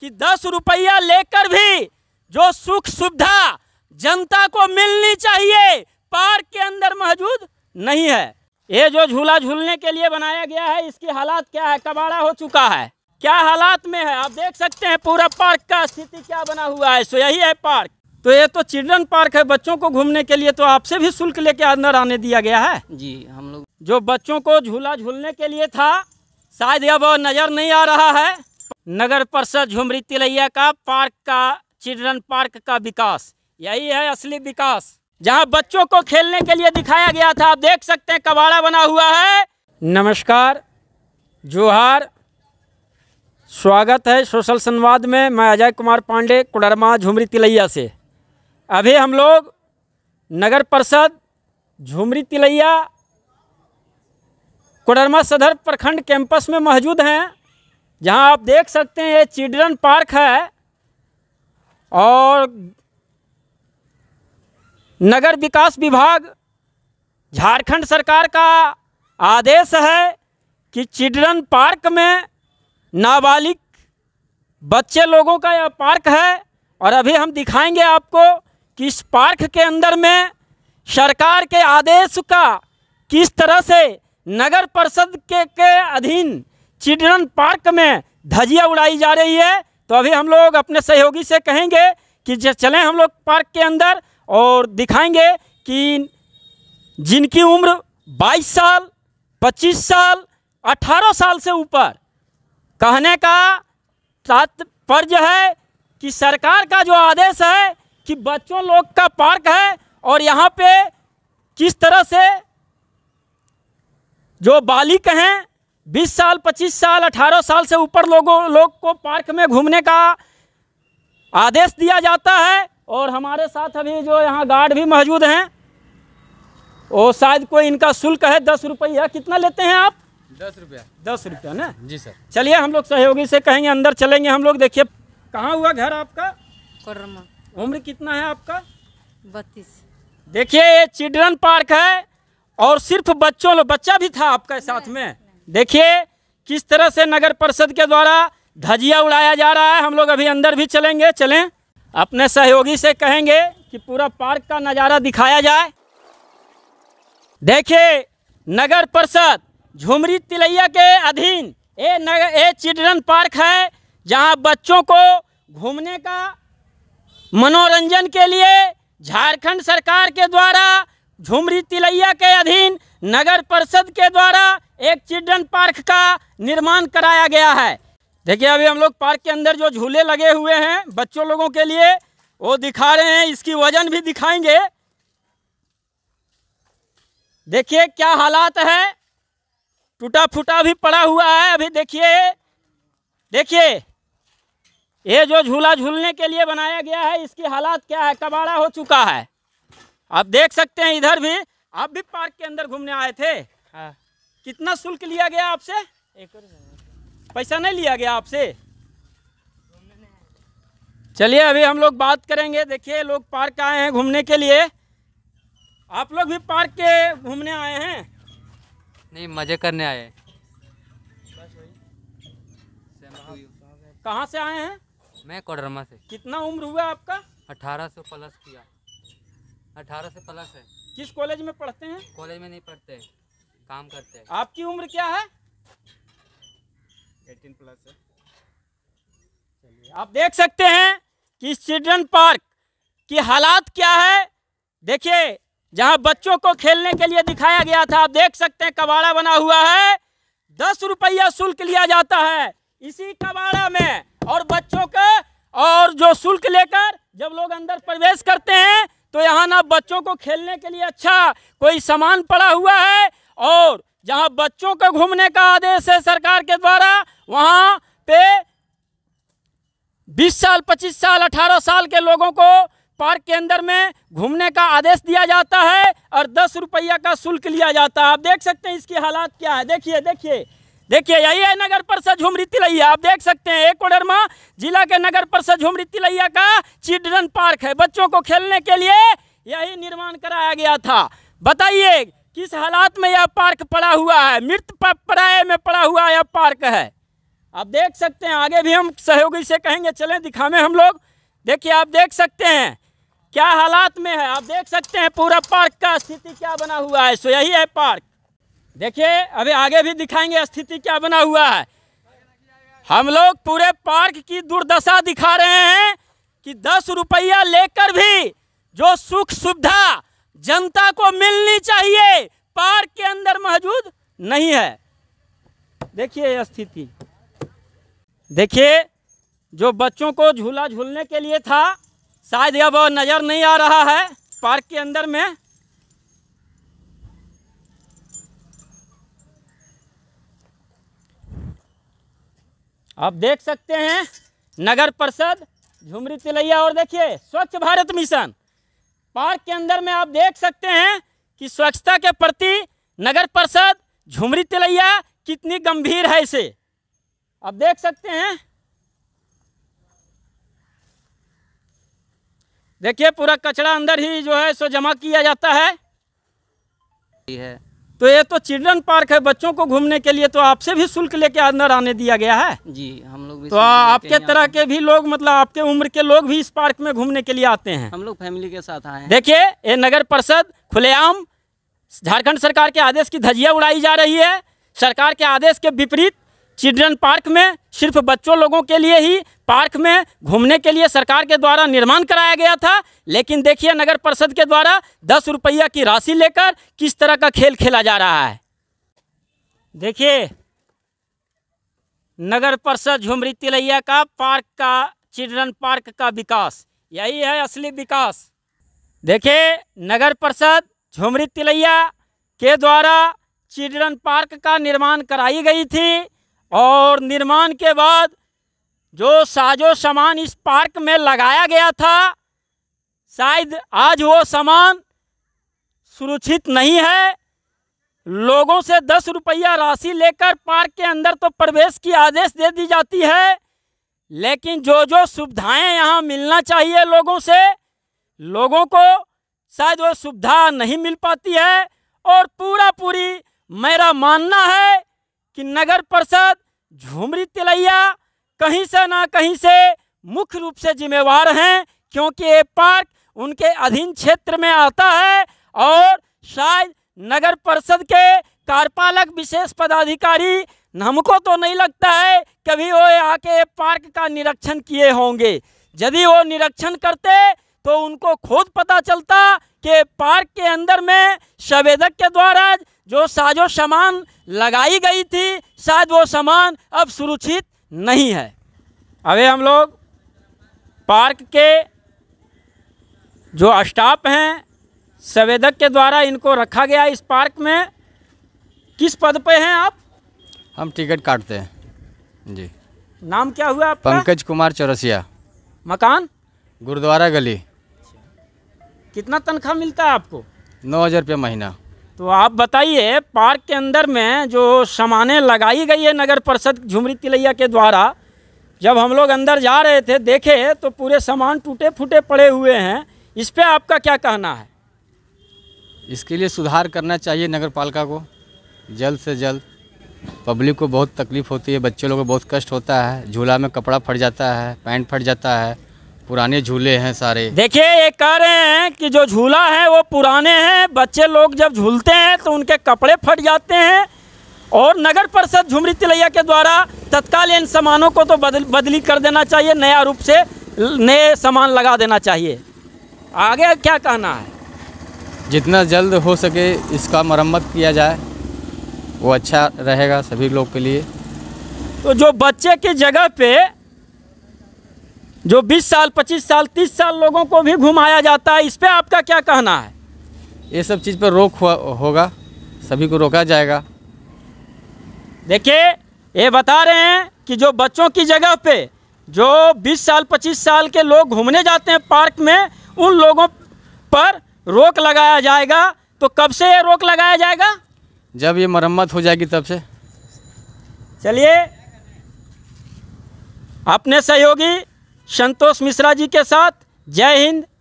कि दस रुपया लेकर भी जो सुख सुविधा जनता को मिलनी चाहिए पार्क के अंदर मौजूद नहीं है ये जो झूला झूलने के लिए बनाया गया है इसकी हालात क्या है कबाड़ा हो चुका है क्या हालात में है आप देख सकते हैं पूरा पार्क का स्थिति क्या बना हुआ है सो यही है पार्क तो ये तो चिल्ड्रन पार्क है बच्चों को घूमने के लिए तो आपसे भी शुल्क लेके अंदर आने दिया गया है जी हम लोग जो बच्चों को झूला झूलने के लिए था शायद अब नज़र नहीं आ रहा है नगर परिषद झुमरी तिलैया का पार्क का चिल्ड्रन पार्क का विकास यही है असली विकास जहां बच्चों को खेलने के लिए दिखाया गया था आप देख सकते हैं कबाड़ा बना हुआ है नमस्कार जोहार स्वागत है सोशल संवाद में मैं अजय कुमार पांडे कुडरमा झुमरी तिलैया से अभी हम लोग नगर परिषद झुमरी तिलैया कोडरमा सदर प्रखंड कैंपस में मौजूद हैं जहां आप देख सकते हैं ये चिल्ड्रन पार्क है और नगर विकास विभाग झारखंड सरकार का आदेश है कि चिल्ड्रन पार्क में नाबालिग बच्चे लोगों का यह पार्क है और अभी हम दिखाएंगे आपको कि इस पार्क के अंदर में सरकार के आदेश का किस तरह से नगर परिषद के के अधीन चिल्ड्रन पार्क में धजिया उड़ाई जा रही है तो अभी हम लोग अपने सहयोगी से कहेंगे कि चलें हम लोग पार्क के अंदर और दिखाएंगे कि जिनकी उम्र 22 साल 25 साल 18 साल से ऊपर कहने का तात्पर्य है कि सरकार का जो आदेश है कि बच्चों लोग का पार्क है और यहाँ पे किस तरह से जो बालिक हैं बीस साल पच्चीस साल अठारह साल से ऊपर लोगों लोग को पार्क में घूमने का आदेश दिया जाता है और हमारे साथ अभी जो यहाँ गार्ड भी मौजूद हैं वो शायद कोई इनका शुल्क है दस रुपया कितना लेते हैं आप दस रुपया दस रुपया ना जी सर चलिए हम लोग सहयोगी से कहेंगे अंदर चलेंगे हम लोग देखिए कहाँ हुआ घर आपका उम्र कितना है आपका बत्तीस देखिए ये चिल्ड्रन पार्क है और सिर्फ बच्चों लोग बच्चा भी था आपका साथ में देखिए किस तरह से नगर परिषद के द्वारा धजिया उड़ाया जा रहा है हम लोग अभी अंदर भी चलेंगे चलें अपने सहयोगी से कहेंगे कि पूरा पार्क का नज़ारा दिखाया जाए देखिए नगर परिषद झुमरी तिलैया के अधीन ए नगर ए चिल्ड्रन पार्क है जहां बच्चों को घूमने का मनोरंजन के लिए झारखंड सरकार के द्वारा झुमरी तिलैया के अधीन नगर परिषद के द्वारा एक चिल्ड्रन पार्क का निर्माण कराया गया है देखिए अभी हम लोग पार्क के अंदर जो झूले लगे हुए हैं बच्चों लोगों के लिए वो दिखा रहे हैं इसकी वजन भी दिखाएंगे देखिए क्या हालात है टूटा फूटा भी पड़ा हुआ है अभी देखिए देखिए ये जो झूला झूलने के लिए बनाया गया है इसकी हालात क्या है कबाड़ा हो चुका है आप देख सकते हैं इधर भी आप भी पार्क के अंदर घूमने आए थे हाँ कितना शुल्क लिया गया आपसे पैसा नहीं लिया गया आपसे चलिए अभी हम लोग बात करेंगे देखिए लोग पार्क आए हैं घूमने के लिए आप लोग भी पार्क के घूमने आए हैं नहीं मजे करने आए कहाँ से आए हैं मैं कोडरमा से कितना उम्र हुआ आपका अठारह सौ प्लस किया अठारह से प्लस है किस कॉलेज में पढ़ते हैं कॉलेज में नहीं पढ़ते हैं काम करते हैं आपकी उम्र क्या है एटीन प्लस है चलिए आप देख सकते हैं कि इस चिल्ड्रन पार्क की हालात क्या है देखिए जहां बच्चों को खेलने के लिए दिखाया गया था आप देख सकते हैं कबाड़ा बना हुआ है दस रुपया शुल्क लिया जाता है इसी कबाड़ा में और बच्चों का और जो शुल्क लेकर जब लोग अंदर प्रवेश करते हैं तो यहाँ ना बच्चों को खेलने के लिए अच्छा कोई सामान पड़ा हुआ है और जहां बच्चों का घूमने का आदेश है सरकार के द्वारा वहां पे 20 साल 25 साल 18 साल के लोगों को पार्क के अंदर में घूमने का आदेश दिया जाता है और दस रुपया का शुल्क लिया जाता है आप देख सकते हैं इसकी हालात क्या है देखिए देखिए देखिए यही है नगर परिषद झुमरी तिलैया आप देख सकते हैं एक कोडरमा जिला के नगर परिषद झुमरी तिलैया का चिल्ड्रन पार्क है बच्चों को खेलने के लिए यही निर्माण कराया गया था बताइए किस हालात में यह पार्क पड़ा हुआ है मृत प्राय में पड़ा हुआ यह पार्क है आप देख सकते हैं आगे भी हम सहयोगी से कहेंगे चलें दिखावे हम लोग देखिए आप देख सकते हैं क्या हालात में है आप देख सकते हैं पूरा पार्क का स्थिति क्या बना हुआ है सो यही है पार्क देखिए अभी आगे भी दिखाएंगे स्थिति क्या बना हुआ है हम लोग पूरे पार्क की दुर्दशा दिखा रहे हैं कि दस रुपया लेकर भी जो सुख सुविधा जनता को मिलनी चाहिए पार्क के अंदर मौजूद नहीं है देखिए स्थिति देखिए जो बच्चों को झूला झूलने के लिए था शायद अब नज़र नहीं आ रहा है पार्क के अंदर में आप देख सकते हैं नगर परिषद झुमरी तिलैया और देखिए स्वच्छ भारत मिशन पार्क के अंदर में आप देख सकते हैं कि स्वच्छता के प्रति नगर परिषद झुमरी तिलैया कितनी गंभीर है इसे आप देख सकते हैं देखिए पूरा कचरा अंदर ही जो है सो जमा किया जाता है है तो ये तो चिल्ड्रन पार्क है बच्चों को घूमने के लिए तो आपसे भी शुल्क लेके अंदर आने दिया गया है जी हम लोग भी तो आपके तरह के भी लोग मतलब आपके उम्र के लोग भी इस पार्क में घूमने के लिए आते हैं हम लोग फैमिली के साथ आए देखिए ये नगर परिषद खुलेआम झारखंड सरकार के आदेश की धजिया उड़ाई जा रही है सरकार के आदेश के विपरीत चिल्ड्रन पार्क में सिर्फ बच्चों लोगों के लिए ही पार्क में घूमने के लिए सरकार के द्वारा निर्माण कराया गया था लेकिन देखिए नगर परिषद के द्वारा दस रुपया की राशि लेकर किस तरह का खेल खेला जा रहा है देखिए नगर परिषद झुमरी तिलैया का पार्क का चिल्ड्रन पार्क का विकास यही है असली विकास देखिए नगर परिषद झुमरी तिलैया के द्वारा चिल्ड्रन पार्क का निर्माण कराई गई थी और निर्माण के बाद जो साजो सामान इस पार्क में लगाया गया था शायद आज वो सामान सुरक्षित नहीं है लोगों से दस रुपया राशि लेकर पार्क के अंदर तो प्रवेश की आदेश दे दी जाती है लेकिन जो जो सुविधाएं यहाँ मिलना चाहिए लोगों से लोगों को शायद वो सुविधा नहीं मिल पाती है और पूरा पूरी मेरा मानना है कि नगर परिषद झुमरी तिलैया कहीं से ना कहीं से मुख्य रूप से जिम्मेवार हैं क्योंकि ये पार्क उनके अधीन क्षेत्र में आता है और शायद नगर परिषद के कार्यपालक विशेष पदाधिकारी हमको तो नहीं लगता है कभी वो आके पार्क का निरीक्षण किए होंगे यदि वो निरीक्षण करते तो उनको खुद पता चलता कि पार्क के अंदर में संवेदक के द्वारा जो साजो सामान लगाई गई थी शायद वो सामान अब सुरक्षित नहीं है अभी हम लोग पार्क के जो स्टाफ हैं संवेदक के द्वारा इनको रखा गया इस पार्क में किस पद पे हैं आप हम टिकट काटते हैं जी नाम क्या हुआ आपका पंकज कुमार चौरसिया मकान गुरुद्वारा गली कितना तनख्वाह मिलता है आपको नौ हज़ार रुपया महीना तो आप बताइए पार्क के अंदर में जो सामानें लगाई गई है नगर परिषद झुमरी तिलैया के द्वारा जब हम लोग अंदर जा रहे थे देखे तो पूरे सामान टूटे फूटे पड़े हुए हैं इस पर आपका क्या कहना है इसके लिए सुधार करना चाहिए नगर पालिका को जल्द से जल्द पब्लिक को बहुत तकलीफ़ होती है बच्चे लोगों को बहुत कष्ट होता है झूला में कपड़ा फट जाता है पैंट फट जाता है पुराने झूले हैं सारे देखिए ये कह रहे हैं कि जो झूला है वो पुराने हैं बच्चे लोग जब झूलते हैं तो उनके कपड़े फट जाते हैं और नगर परिषद झुमरी तिलैया के द्वारा तत्काल इन सामानों को तो बदल बदली कर देना चाहिए नया रूप से नए सामान लगा देना चाहिए आगे क्या कहना है जितना जल्द हो सके इसका मरम्मत किया जाए वो अच्छा रहेगा सभी लोग के लिए तो जो बच्चे की जगह पे जो 20 साल 25 साल 30 साल लोगों को भी घुमाया जाता है इस पर आपका क्या कहना है ये सब चीज़ पर रोक होगा सभी को रोका जाएगा देखिए ये बता रहे हैं कि जो बच्चों की जगह पे जो 20 साल 25 साल के लोग घूमने जाते हैं पार्क में उन लोगों पर रोक लगाया जाएगा तो कब से ये रोक लगाया जाएगा जब ये मरम्मत हो जाएगी तब से चलिए अपने सहयोगी संतोष मिश्रा जी के साथ जय हिंद